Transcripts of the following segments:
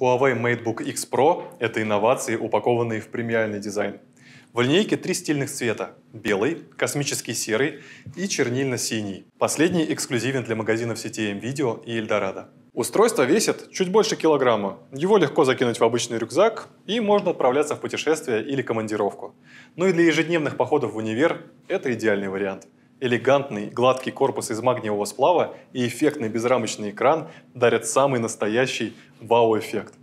Huawei MateBook X Pro – это инновации, упакованные в премиальный дизайн. В линейке три стильных цвета – белый, космический серый и чернильно-синий. Последний эксклюзивен для магазинов сети Video и Eldorado. Устройство весит чуть больше килограмма. Его легко закинуть в обычный рюкзак и можно отправляться в путешествие или командировку. Ну и для ежедневных походов в универ это идеальный вариант – Элегантный, гладкий корпус из магниевого сплава и эффектный безрамочный экран дарят самый настоящий вау-эффект.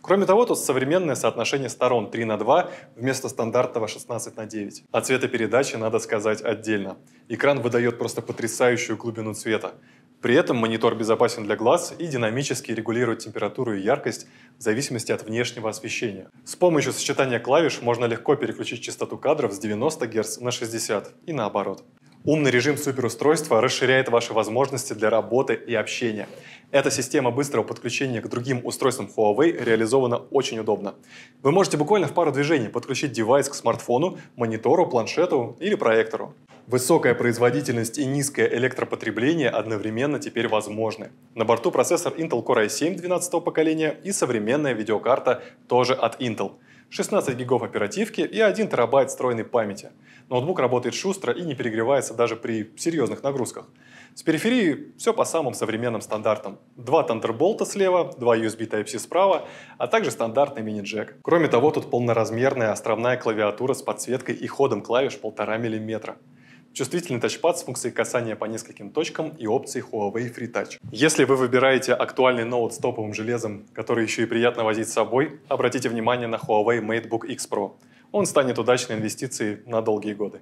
Кроме того, тут современное соотношение сторон 3 на 2 вместо стандартного 16 на 9. О а цветопередаче надо сказать отдельно. Экран выдает просто потрясающую глубину цвета. При этом монитор безопасен для глаз и динамически регулирует температуру и яркость в зависимости от внешнего освещения. С помощью сочетания клавиш можно легко переключить частоту кадров с 90 Гц на 60 и наоборот. Умный режим суперустройства расширяет ваши возможности для работы и общения. Эта система быстрого подключения к другим устройствам Huawei реализована очень удобно. Вы можете буквально в пару движений подключить девайс к смартфону, монитору, планшету или проектору. Высокая производительность и низкое электропотребление одновременно теперь возможны. На борту процессор Intel Core i7 12 поколения и современная видеокарта тоже от Intel – 16 гигов оперативки и 1 терабайт встроенной памяти. Ноутбук работает шустро и не перегревается даже при серьезных нагрузках. С периферии все по самым современным стандартам. Два Thunderbolt слева, два USB Type-C справа, а также стандартный мини-джек. Кроме того, тут полноразмерная островная клавиатура с подсветкой и ходом клавиш 1,5 мм чувствительный тачпад с функцией касания по нескольким точкам и опцией Huawei Free Touch. Если вы выбираете актуальный ноут с топовым железом, который еще и приятно возить с собой, обратите внимание на Huawei MateBook X Pro. Он станет удачной инвестицией на долгие годы.